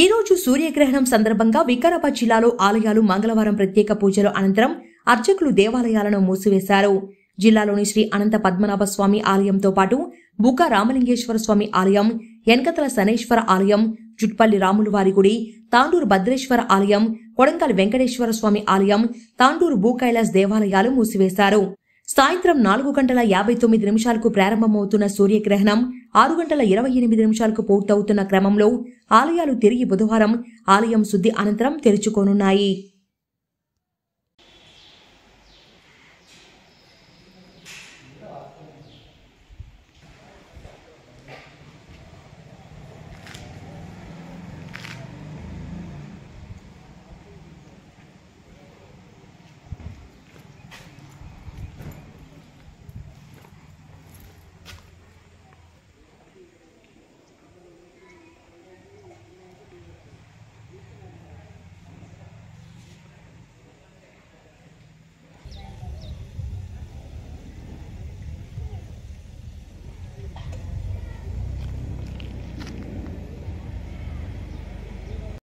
ఈ రోజు సూర్యగ్రహణం సందర్భంగా వికారాబాద్ జిల్లాలో ఆలయాలు మంగళవారం ప్రత్యేక పూజలు అనంతరం అర్చకులు దేవాలయాలను మూసివేశారు జిల్లాలోని శ్రీ అనంత పద్మనాభ స్వామి ఆలయంతో పాటు బుకా రామలింగేశ్వర స్వామి ఆలయం వెనకతల శనేశ్వర ఆలయం జుట్పల్లి రాములవారి గుడి తాండూరు భద్రేశ్వర ఆలయం కొడంగల్ వెంకటేశ్వర స్వామి ఆలయం తాండూరు భూకైలాస్ దేవాలయాలు మూసివేశారు సాయంత్రం నాలుగు గంటల యాభై తొమ్మిది నిమిషాలకు ప్రారంభమవుతున్న సూర్యగ్రహణం ఆరు గంటల ఇరవై ఎనిమిది నిమిషాలకు పూర్తవుతున్న క్రమంలో ఆలయాలు తిరిగి బుధవారం ఆలయం శుద్ధి అనంతరం తెరుచుకోనున్నాయి